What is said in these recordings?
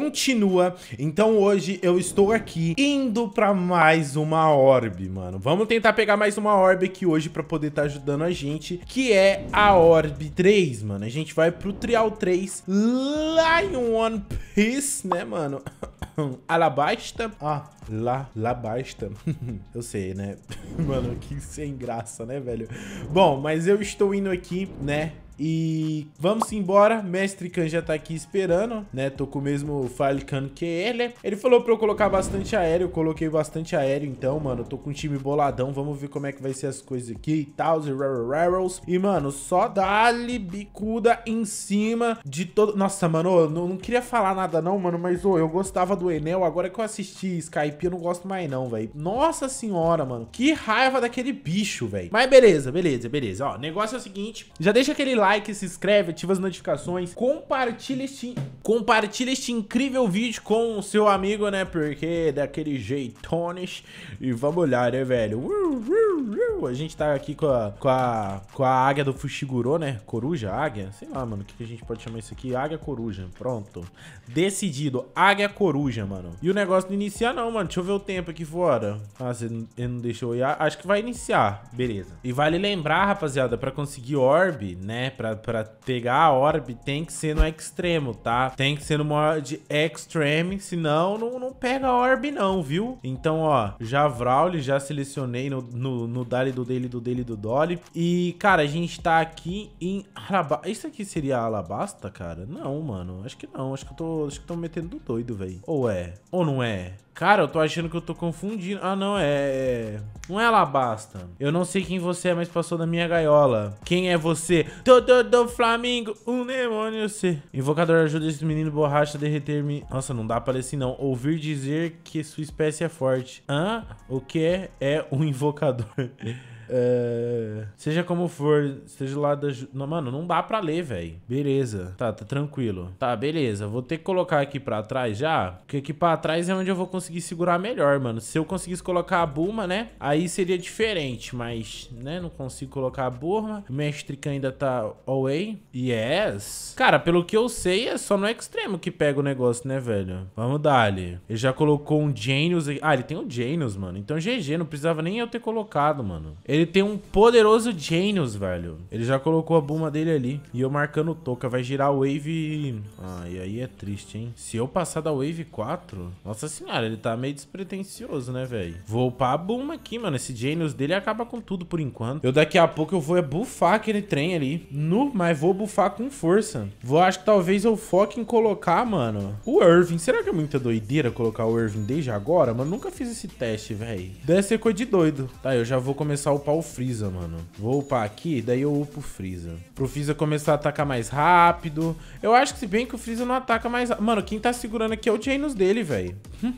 continua. Então hoje eu estou aqui indo pra mais uma orb, mano. Vamos tentar pegar mais uma orb aqui hoje pra poder estar tá ajudando a gente, que é a orb 3, mano. A gente vai pro trial 3 lá em One Piece, né, mano? Alabasta. Ah, lá, lá basta. eu sei, né? Mano, que sem graça, né, velho? Bom, mas eu estou indo aqui, né, e vamos embora. Mestre Khan já tá aqui esperando, né? Tô com o mesmo File Khan que ele. Ele falou pra eu colocar bastante aéreo. Eu coloquei bastante aéreo, então, mano. tô com um time boladão. Vamos ver como é que vai ser as coisas aqui e tal. E E, mano, só dá-lhe bicuda em cima de todo... Nossa, mano, eu não, não queria falar nada não, mano. Mas, ô, eu gostava do Enel. Agora que eu assisti Skype, eu não gosto mais não, velho. Nossa senhora, mano. Que raiva daquele bicho, velho. Mas beleza, beleza, beleza. Ó, negócio é o seguinte. Já deixa aquele like like, se inscreve, ativa as notificações, compartilha este Compartilha este incrível vídeo com o seu amigo, né? Porque é daquele jeitones. E vamos olhar, né, velho? Uh, uh, uh. A gente tá aqui com a, com a, com a águia do Fushiguro, né? Coruja, águia? Sei lá, mano. O que, que a gente pode chamar isso aqui? Águia coruja. Pronto. Decidido. Águia coruja, mano. E o negócio não iniciar, não, mano. Deixa eu ver o tempo aqui fora. Ah, você não, ele não deixou eu ah, Acho que vai iniciar. Beleza. E vale lembrar, rapaziada, pra conseguir orb, né? Pra, pra pegar a orb tem que ser no extremo, tá? Tem que ser no mod de Extreme, senão não, não pega orb não, viu? Então, ó, já Vrauli, já selecionei no, no, no Dali do Dele do Dele do Dolly. E, cara, a gente tá aqui em Alabasta. Isso aqui seria Alabasta, cara? Não, mano. Acho que não. Acho que eu tô, acho que tô metendo doido, velho. Ou é? Ou não é? Cara, eu tô achando que eu tô confundindo. Ah, não, é, é... Não é Alabasta. Eu não sei quem você é, mas passou da minha gaiola. Quem é você? Do do Flamengo, um demônio você. Invocador ajuda esse o menino borracha derreter-me. Nossa, não dá pra ler assim não. Ouvir dizer que sua espécie é forte. Hã? O que é? É um invocador. É... Seja como for, seja lá da. Não, mano, não dá pra ler, velho. Beleza. Tá, tá tranquilo. Tá, beleza. Vou ter que colocar aqui pra trás já. Porque aqui pra trás é onde eu vou conseguir segurar melhor, mano. Se eu conseguisse colocar a Burma, né? Aí seria diferente. Mas, né? Não consigo colocar a Burma. O mestre que ainda tá away. Yes. Cara, pelo que eu sei, é só no extremo que pega o negócio, né, velho? Vamos dar ali. Ele já colocou um Janus. Ah, ele tem um Janus, mano. Então GG. Não precisava nem eu ter colocado, mano. Ele ele tem um poderoso Genius, velho. Ele já colocou a Buma dele ali. E eu marcando toca. Vai girar a Wave... Ah, e aí é triste, hein? Se eu passar da Wave 4... Nossa senhora, ele tá meio despretensioso, né, velho? Vou upar a Buma aqui, mano. Esse Genius dele acaba com tudo por enquanto. Eu daqui a pouco eu vou é bufar aquele trem ali. Nu, mas vou bufar com força. Vou, acho que talvez eu foque em colocar, mano, o Irving. Será que é muita doideira colocar o Irving desde agora? Mano, nunca fiz esse teste, velho. Deve ser coisa de doido. Tá, eu já vou começar a upar upar o Freeza, mano. Vou upar aqui, daí eu upo o Freeza. Pro Freeza começar a atacar mais rápido. Eu acho que se bem que o Freeza não ataca mais... Mano, quem tá segurando aqui é o Janus dele, velho.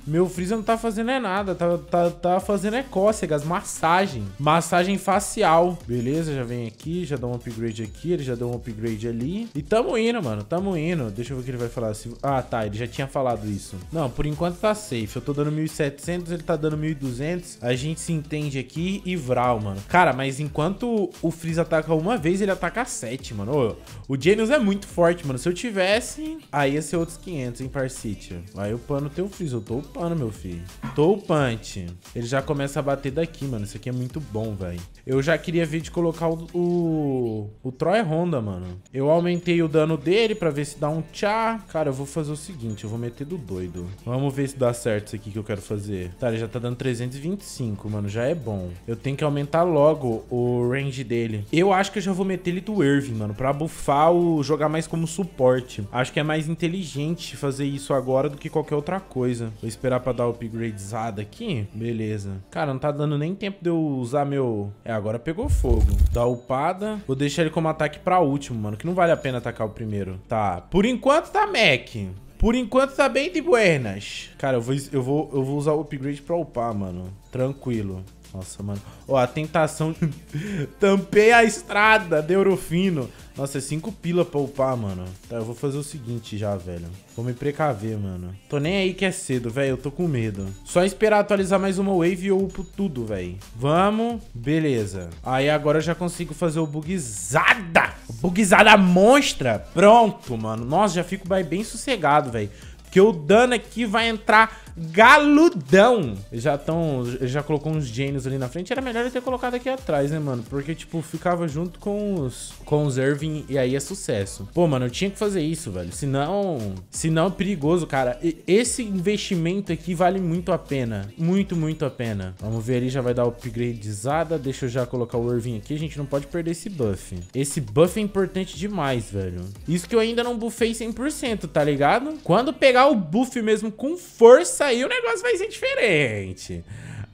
Meu Freeza não tá fazendo é nada. Tá, tá, tá fazendo é cócegas, massagem. Massagem facial. Beleza, já vem aqui, já dá um upgrade aqui. Ele já deu um upgrade ali. E tamo indo, mano. Tamo indo. Deixa eu ver o que ele vai falar. Se... Ah, tá. Ele já tinha falado isso. Não, por enquanto tá safe. Eu tô dando 1.700, ele tá dando 1.200. A gente se entende aqui e vral, mano mano. Cara, mas enquanto o Freeze ataca uma vez, ele ataca sete, mano. Ô, o Genius é muito forte, mano. Se eu tivesse, aí ia ser outros 500 em Parcity. Vai upando o teu Freeze. Eu tô upando, meu filho. Tô upante. Ele já começa a bater daqui, mano. Isso aqui é muito bom, velho. Eu já queria ver de colocar o, o, o Troy Honda, mano. Eu aumentei o dano dele pra ver se dá um tchá. Cara, eu vou fazer o seguinte. Eu vou meter do doido. Vamos ver se dá certo isso aqui que eu quero fazer. Tá, ele já tá dando 325, mano. Já é bom. Eu tenho que aumentar logo o range dele. Eu acho que eu já vou meter ele do Irving, mano, pra bufar o jogar mais como suporte. Acho que é mais inteligente fazer isso agora do que qualquer outra coisa. Vou esperar pra dar upgradezada aqui. Beleza. Cara, não tá dando nem tempo de eu usar meu... É, agora pegou fogo. Dá upada. Vou deixar ele como ataque pra último, mano, que não vale a pena atacar o primeiro. Tá, por enquanto tá Mac. Por enquanto tá bem de buenas. Cara, eu vou, eu vou, eu vou usar o upgrade pra upar, mano. Tranquilo. Nossa, mano. Ó, oh, a tentação. Tampei a estrada de Eurofino. Nossa, é cinco pila pra upar, mano. Tá, eu vou fazer o seguinte já, velho. Vou me precaver, mano. Tô nem aí que é cedo, velho. Eu tô com medo. Só esperar atualizar mais uma wave e eu upo tudo, velho. Vamos. Beleza. Aí agora eu já consigo fazer o bugizada. Bugizada monstra. Pronto, mano. Nossa, já fico bem sossegado, velho que o dano aqui vai entrar galudão. Já estão, já colocou uns gênios ali na frente. Era melhor ter colocado aqui atrás, né, mano? Porque, tipo, ficava junto com os, com os Irving e aí é sucesso. Pô, mano, eu tinha que fazer isso, velho. Senão, senão é perigoso, cara. E esse investimento aqui vale muito a pena. Muito, muito a pena. Vamos ver ali, já vai dar upgradezada? Deixa eu já colocar o Irving aqui. A gente não pode perder esse buff. Esse buff é importante demais, velho. Isso que eu ainda não buffei 100%, tá ligado? Quando pegar o buff mesmo com força, aí o negócio vai ser diferente.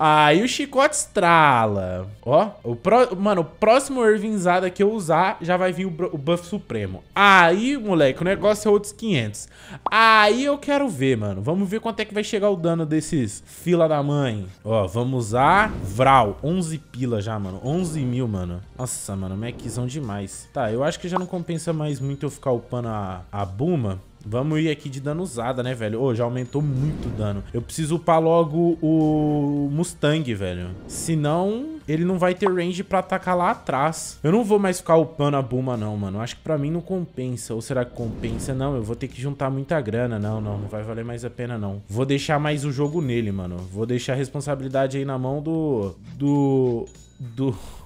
Aí o chicote estrala. Ó, o pro... mano, o próximo Irvinzada que eu usar já vai vir o, buff supremo. Aí, moleque, o negócio é outros 500. Aí eu quero ver, mano. Vamos ver quanto é que vai chegar o dano desses fila da mãe. Ó, vamos usar Vral. 11 pila já, mano. 11 mil, mano. Nossa, mano, Maczão demais. Tá, eu acho que já não compensa mais muito eu ficar upando a, a Buma. Vamos ir aqui de dano usada, né, velho? Ô, oh, já aumentou muito o dano. Eu preciso upar logo o Mustang, velho. Senão, ele não vai ter range pra atacar lá atrás. Eu não vou mais ficar upando a Buma, não, mano. Acho que pra mim não compensa. Ou será que compensa? Não, eu vou ter que juntar muita grana. Não, não, não vai valer mais a pena, não. Vou deixar mais o jogo nele, mano. Vou deixar a responsabilidade aí na mão do... Do... Do...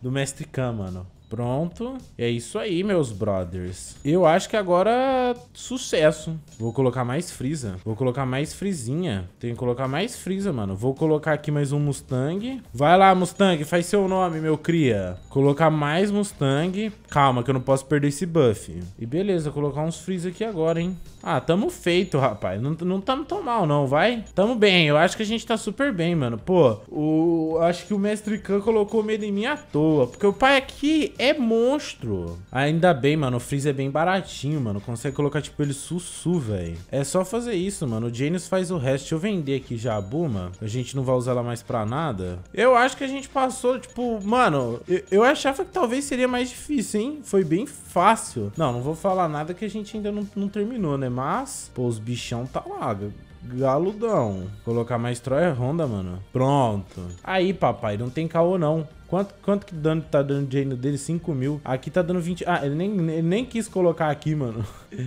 Do Mestre Khan, mano. Pronto. É isso aí, meus brothers. Eu acho que agora sucesso. Vou colocar mais Freeza. Vou colocar mais Frizinha. Tem que colocar mais Freeza, mano. Vou colocar aqui mais um Mustang. Vai lá, Mustang. Faz seu nome, meu cria. Colocar mais Mustang. Calma, que eu não posso perder esse buff. E beleza, colocar uns Freeza aqui agora, hein? Ah, tamo feito, rapaz. Não, não tamo tão mal, não, vai? Tamo bem. Eu acho que a gente tá super bem, mano. Pô, o... acho que o Mestre Khan colocou medo em mim à toa. Porque o pai aqui é monstro. Ainda bem, mano. O Freeze é bem baratinho, mano. Consegue colocar, tipo, ele sussu, velho. É só fazer isso, mano. O Genius faz o resto. Deixa eu vender aqui já a Buma. A gente não vai usar ela mais pra nada. Eu acho que a gente passou, tipo... Mano, eu, eu achava que talvez seria mais difícil, hein? Foi bem fácil. Não, não vou falar nada que a gente ainda não, não terminou, né? Mas, pô, os bichão tá lá, velho galudão. Colocar mais Troia é Honda, mano. Pronto. Aí, papai, não tem caô, não. Quanto, quanto que dano tá dando de dele? 5 mil. Aqui tá dando 20... Ah, ele nem, ele nem quis colocar aqui, mano.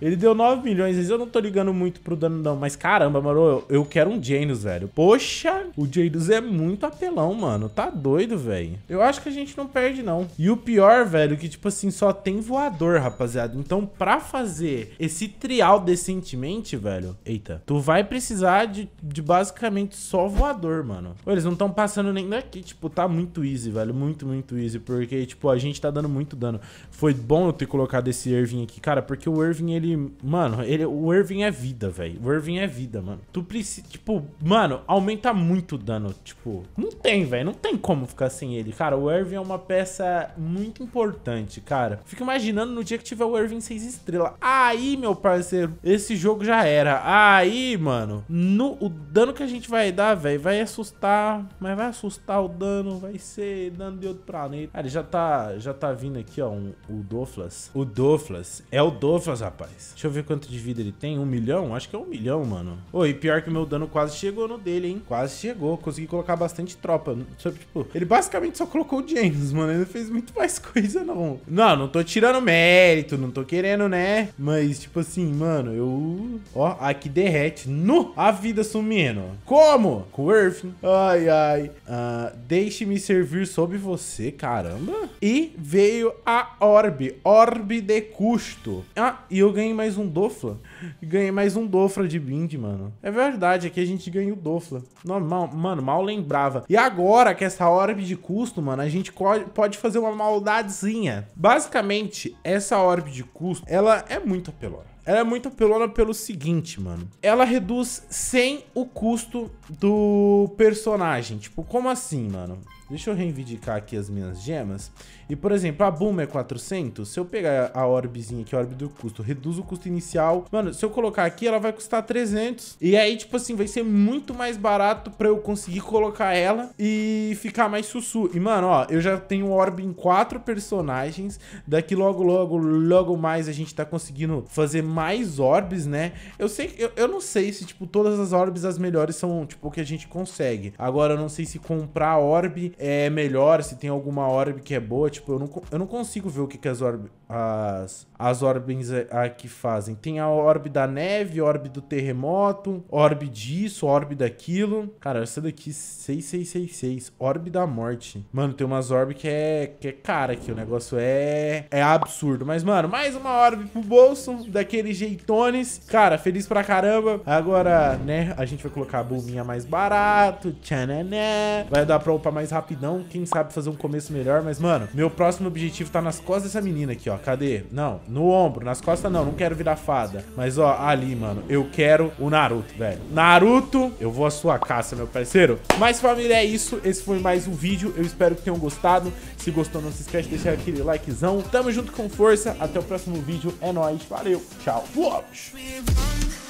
Ele deu 9 milhões. Eu não tô ligando muito pro dano, não. Mas caramba, mano, eu, eu quero um Janus, velho. Poxa, o Janus é muito apelão, mano. Tá doido, velho. Eu acho que a gente não perde, não. E o pior, velho, que tipo assim, só tem voador, rapaziada. Então, pra fazer esse trial decentemente, velho. Eita, tu vai precisar de, de basicamente só voador, mano. Pô, eles não estão passando nem daqui. Tipo, tá muito easy, velho. Muito, muito easy. Porque, tipo, a gente tá dando muito dano. Foi bom eu ter colocado esse Irving aqui, cara, porque o Irving ele. Mano, ele, o Irving é vida, velho. O Irving é vida, mano. Tu precisa. Tipo, mano, aumenta muito o dano. Tipo, não tem, velho. Não tem como ficar sem ele. Cara, o Irving é uma peça muito importante, cara. Fico imaginando no dia que tiver o Irving 6 estrelas. Aí, meu parceiro, esse jogo já era. Aí, mano, no, o dano que a gente vai dar, velho, vai assustar. Mas vai assustar o dano. Vai ser dano de outro planeta. Cara, já tá, já tá vindo aqui, ó, um, o Doflas. O Doflas. É o Doflas, rapaz. Deixa eu ver quanto de vida ele tem. Um milhão? Acho que é um milhão, mano. oi oh, e pior que o meu dano quase chegou no dele, hein? Quase chegou. Consegui colocar bastante tropa. tipo, ele basicamente só colocou o James, mano. Ele não fez muito mais coisa, não. Não, não tô tirando mérito. Não tô querendo, né? Mas, tipo assim, mano, eu... Ó, aqui derrete. No! A vida sumindo. Como? Com Earth. Ai, ai. Uh, Deixe-me servir sob você, caramba. E veio a Orbe. Orbe de custo. Ah, e eu ganhei mais um Dofla. Ganhei mais um Dofla de bind, mano. É verdade, aqui a gente ganha o Dofla. normal, mano, mal lembrava. E agora, que essa orb de custo, mano, a gente pode fazer uma maldadezinha. Basicamente, essa orb de custo, ela é muito apelona. Ela é muito apelona pelo seguinte, mano. Ela reduz sem o custo do personagem. Tipo, como assim, mano? Deixa eu reivindicar aqui as minhas gemas. E, por exemplo, a Boom é 400. Se eu pegar a orbezinha aqui, a orbe do custo, reduz o custo inicial. Mano, se eu colocar aqui, ela vai custar 300. E aí, tipo assim, vai ser muito mais barato pra eu conseguir colocar ela e ficar mais sussu. E, mano, ó, eu já tenho orbe em quatro personagens. Daqui logo, logo, logo mais a gente tá conseguindo fazer mais orbes, né? Eu sei, eu, eu não sei se, tipo, todas as orbes as melhores são, tipo, o que a gente consegue. Agora, eu não sei se comprar orbe é melhor, se tem alguma orbe que é boa. Tipo, eu não, eu não consigo ver o que, que as, orbes as, as orbes aqui fazem. Tem a orbe da neve, orbe do terremoto, orbe disso, orbe daquilo. Cara, essa daqui, 6666, orbe da morte. Mano, tem umas orbe que é, que é cara aqui. O negócio é, é absurdo. Mas, mano, mais uma orbe pro bolso daquele daqueles jeitones. Cara, feliz pra caramba. Agora, né, a gente vai colocar a bombinha mais barato, tchananá. Vai dar pra upar mais rapidão, quem sabe fazer um começo melhor. Mas, mano, meu próximo objetivo tá nas costas dessa menina aqui, ó. Cadê? Não, no ombro, nas costas não, não quero virar fada. Mas, ó, ali, mano, eu quero o Naruto, velho. Naruto, eu vou à sua caça, meu parceiro. Mas, família, é isso. Esse foi mais um vídeo. Eu espero que tenham gostado. Se gostou, não se esquece de deixar aquele likezão. Tamo junto com força. Até o próximo vídeo. É nóis. Valeu. Tchau. out. Whoops.